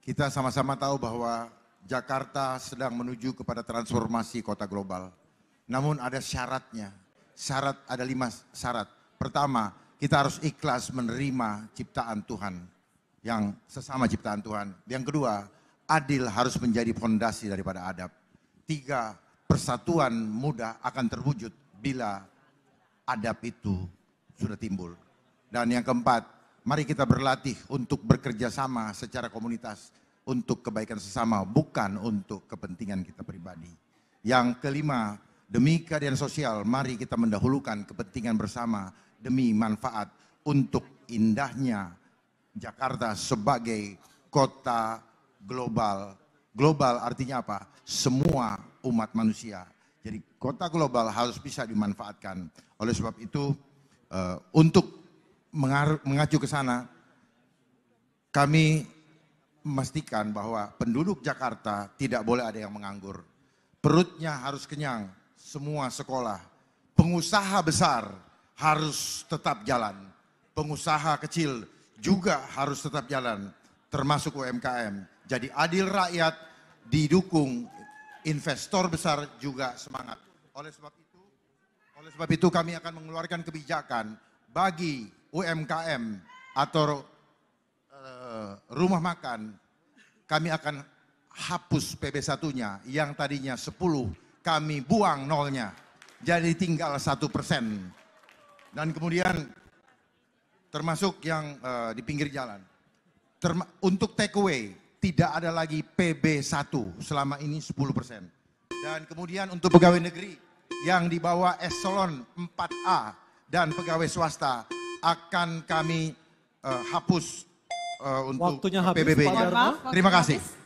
Kita sama-sama tahu bahwa Jakarta sedang menuju kepada transformasi kota global. Namun ada syaratnya. Syarat ada lima syarat. Pertama, kita harus ikhlas menerima ciptaan Tuhan yang sesama ciptaan Tuhan. Yang kedua, adil harus menjadi fondasi daripada adab. Tiga, persatuan mudah akan terwujud bila adab itu sudah timbul. Dan yang keempat, mari kita berlatih untuk bekerja sama secara komunitas untuk kebaikan sesama, bukan untuk kepentingan kita pribadi. Yang kelima, demi keadaan sosial, mari kita mendahulukan kepentingan bersama demi manfaat untuk indahnya Jakarta sebagai kota global. Global artinya apa? Semua umat manusia. Jadi kota global harus bisa dimanfaatkan. Oleh sebab itu, eh, untuk mengacu ke sana, kami memastikan bahwa penduduk Jakarta tidak boleh ada yang menganggur. Perutnya harus kenyang, semua sekolah. Pengusaha besar harus tetap jalan. Pengusaha kecil juga harus tetap jalan, termasuk UMKM. Jadi adil rakyat didukung investor besar juga semangat. Oleh sebab itu, oleh sebab itu kami akan mengeluarkan kebijakan bagi UMKM atau uh, rumah makan, kami akan hapus pb satunya yang tadinya 10, kami buang nolnya. Jadi tinggal satu persen. Dan kemudian termasuk yang uh, di pinggir jalan. Term untuk takeaway tidak ada lagi PB1 selama ini 10 persen. Dan kemudian untuk pegawai negeri yang dibawa eselon 4A dan pegawai swasta akan kami uh, hapus uh, untuk PBB. nya Terima kasih.